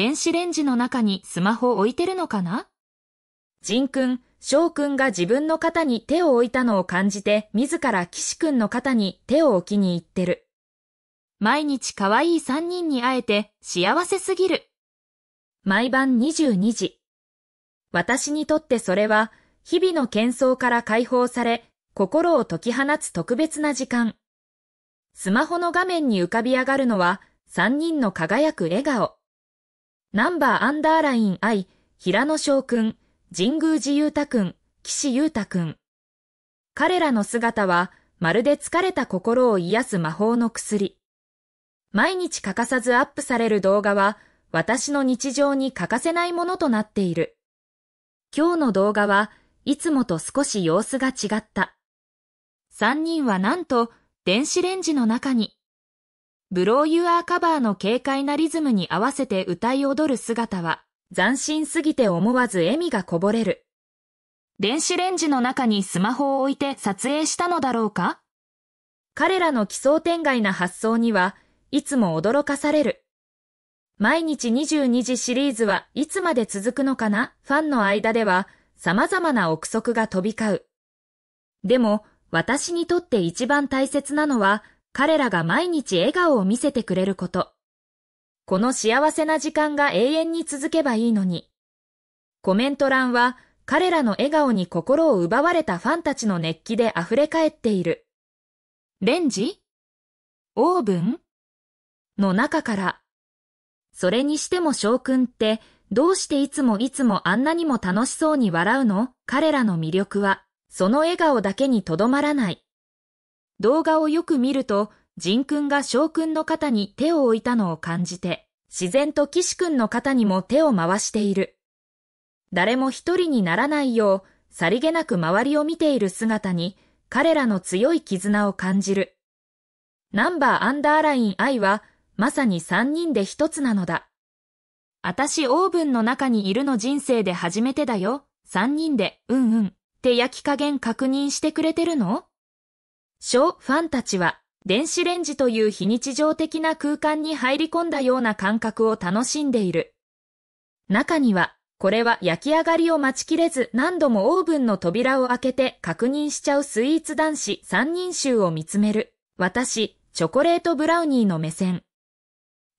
電子レンジの中にスマホ置いてるのかな仁くん、翔くんが自分の肩に手を置いたのを感じて、自ら岸くんの肩に手を置きに行ってる。毎日可愛い三人に会えて幸せすぎる。毎晩22時。私にとってそれは、日々の喧騒から解放され、心を解き放つ特別な時間。スマホの画面に浮かび上がるのは、三人の輝く笑顔。ナンバーアンダーライン I、平野翔くん、神宮寺裕太くん、岸優太くん。彼らの姿は、まるで疲れた心を癒す魔法の薬。毎日欠かさずアップされる動画は、私の日常に欠かせないものとなっている。今日の動画はいつもと少し様子が違った。三人はなんと電子レンジの中にブローユアーカバーの軽快なリズムに合わせて歌い踊る姿は、斬新すぎて思わず笑みがこぼれる。電子レンジの中にスマホを置いて撮影したのだろうか彼らの奇想天外な発想には、いつも驚かされる。毎日22時シリーズはいつまで続くのかなファンの間では様々な憶測が飛び交う。でも、私にとって一番大切なのは、彼らが毎日笑顔を見せてくれること。この幸せな時間が永遠に続けばいいのに。コメント欄は彼らの笑顔に心を奪われたファンたちの熱気で溢れ返っている。レンジオーブンの中から。それにしても翔くんってどうしていつもいつもあんなにも楽しそうに笑うの彼らの魅力はその笑顔だけにとどまらない。動画をよく見ると、仁君が翔君の肩に手を置いたのを感じて、自然と岸君の肩にも手を回している。誰も一人にならないよう、さりげなく周りを見ている姿に、彼らの強い絆を感じる。ナンバーアンダーライン I は、まさに三人で一つなのだ。あたしオーブンの中にいるの人生で初めてだよ。三人で、うんうん。って焼き加減確認してくれてるの小ファンたちは、電子レンジという非日常的な空間に入り込んだような感覚を楽しんでいる。中には、これは焼き上がりを待ちきれず何度もオーブンの扉を開けて確認しちゃうスイーツ男子三人衆を見つめる。私、チョコレートブラウニーの目線。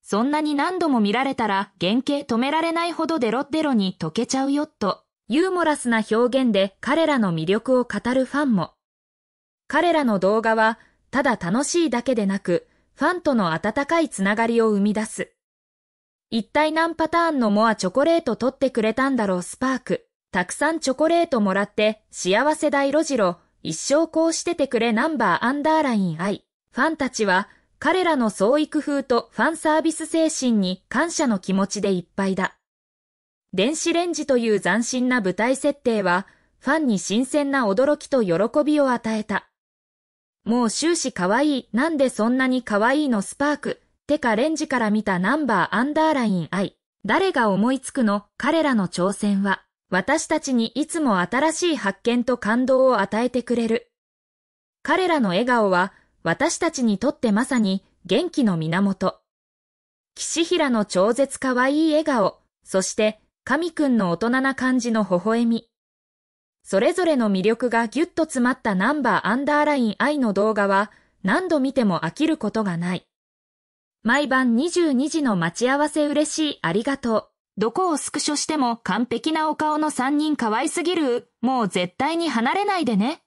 そんなに何度も見られたら原型止められないほどデロッデロに溶けちゃうよと、ユーモラスな表現で彼らの魅力を語るファンも。彼らの動画は、ただ楽しいだけでなく、ファンとの温かいつながりを生み出す。一体何パターンのモアチョコレート取ってくれたんだろうスパーク。たくさんチョコレートもらって幸せだ色白。一生こうしててくれナンバーアンダーライン愛。ファンたちは彼らの創意工夫とファンサービス精神に感謝の気持ちでいっぱいだ。電子レンジという斬新な舞台設定はファンに新鮮な驚きと喜びを与えた。もう終始可愛い。なんでそんなに可愛いのスパーク。てかレンジから見たナンバーアンダーライン愛。誰が思いつくの彼らの挑戦は、私たちにいつも新しい発見と感動を与えてくれる。彼らの笑顔は、私たちにとってまさに元気の源。岸平の超絶可愛い笑顔、そして、神くんの大人な感じの微笑み。それぞれの魅力がぎゅっと詰まったナンバーアンダーライン愛の動画は何度見ても飽きることがない。毎晩22時の待ち合わせ嬉しいありがとう。どこをスクショしても完璧なお顔の3人可愛すぎる。もう絶対に離れないでね。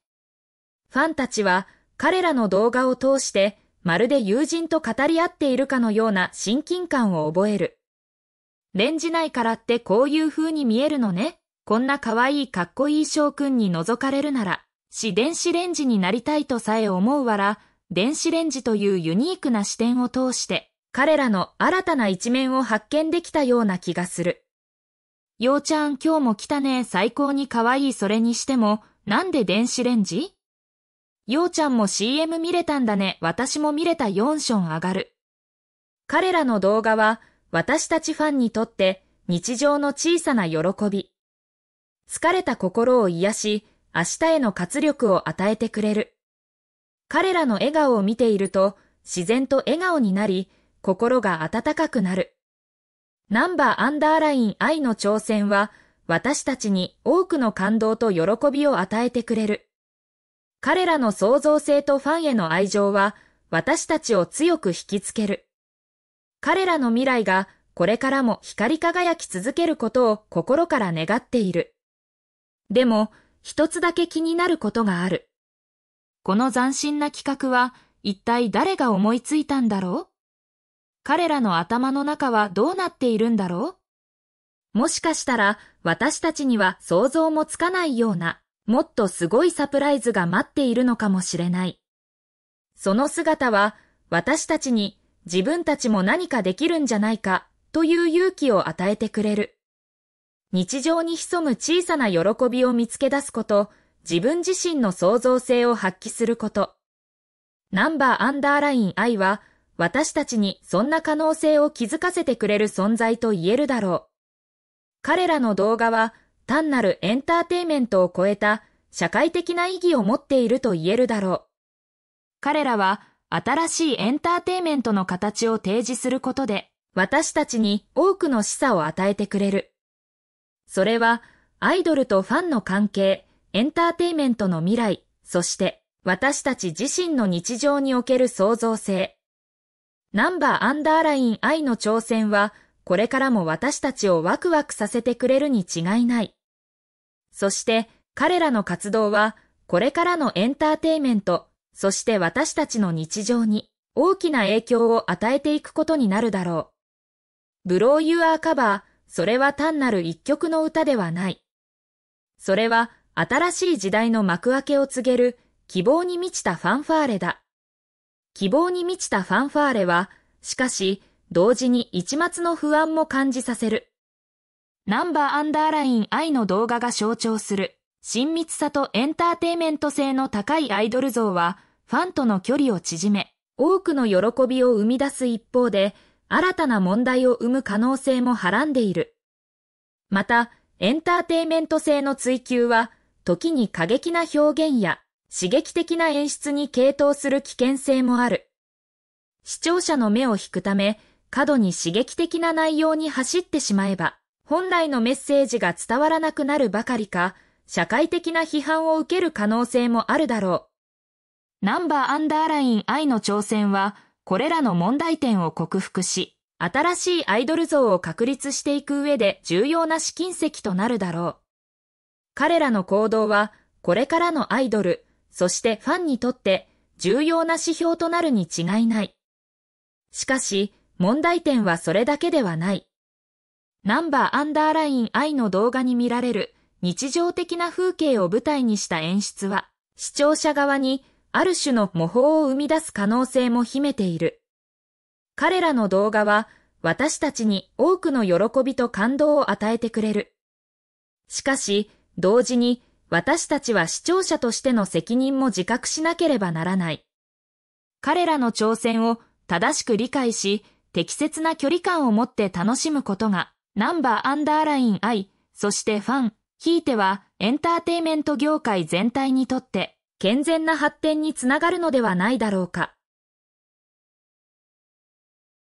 ファンたちは彼らの動画を通してまるで友人と語り合っているかのような親近感を覚える。レンジ内からってこういう風に見えるのね。こんな可愛いかっこいい翔くんに覗かれるなら、私電子レンジになりたいとさえ思うわら、電子レンジというユニークな視点を通して、彼らの新たな一面を発見できたような気がする。ようちゃん今日も来たね最高に可愛いそれにしても、なんで電子レンジようちゃんも CM 見れたんだね私も見れた4ション上がる。彼らの動画は、私たちファンにとって日常の小さな喜び、疲れた心を癒し、明日への活力を与えてくれる。彼らの笑顔を見ていると、自然と笑顔になり、心が温かくなる。ナンバーアンダーライン愛の挑戦は、私たちに多くの感動と喜びを与えてくれる。彼らの創造性とファンへの愛情は、私たちを強く引きつける。彼らの未来がこれからも光り輝き続けることを心から願っている。でも、一つだけ気になることがある。この斬新な企画は一体誰が思いついたんだろう彼らの頭の中はどうなっているんだろうもしかしたら私たちには想像もつかないようなもっとすごいサプライズが待っているのかもしれない。その姿は私たちに自分たちも何かできるんじゃないかという勇気を与えてくれる。日常に潜む小さな喜びを見つけ出すこと、自分自身の創造性を発揮すること。ナンバーアンダーライン I は、私たちにそんな可能性を気づかせてくれる存在と言えるだろう。彼らの動画は、単なるエンターテイメントを超えた社会的な意義を持っていると言えるだろう。彼らは、新しいエンターテイメントの形を提示することで、私たちに多くの示唆を与えてくれる。それは、アイドルとファンの関係、エンターテイメントの未来、そして私たち自身の日常における創造性。ナンバーアンダーライン愛の挑戦は、これからも私たちをワクワクさせてくれるに違いない。そして彼らの活動は、これからのエンターテイメント、そして私たちの日常に大きな影響を与えていくことになるだろう。ブローユアーカバー、それは単なる一曲の歌ではない。それは新しい時代の幕開けを告げる希望に満ちたファンファーレだ。希望に満ちたファンファーレは、しかし、同時に一末の不安も感じさせる。ナンバーアンダーライン愛の動画が象徴する、親密さとエンターテイメント性の高いアイドル像は、ファンとの距離を縮め、多くの喜びを生み出す一方で、新たな問題を生む可能性もはらんでいる。また、エンターテイメント性の追求は、時に過激な表現や刺激的な演出に傾倒する危険性もある。視聴者の目を引くため、過度に刺激的な内容に走ってしまえば、本来のメッセージが伝わらなくなるばかりか、社会的な批判を受ける可能性もあるだろう。ナンバーアンダーライン愛の挑戦は、これらの問題点を克服し、新しいアイドル像を確立していく上で重要な試金石となるだろう。彼らの行動は、これからのアイドル、そしてファンにとって重要な指標となるに違いない。しかし、問題点はそれだけではない。ナンバーアンダーライン愛の動画に見られる日常的な風景を舞台にした演出は、視聴者側にある種の模倣を生み出す可能性も秘めている。彼らの動画は私たちに多くの喜びと感動を与えてくれる。しかし、同時に私たちは視聴者としての責任も自覚しなければならない。彼らの挑戦を正しく理解し、適切な距離感を持って楽しむことが、ナンバーアンダーライン I、そしてファン、ひいてはエンターテイメント業界全体にとって健全な発展につながるのではないだろうか。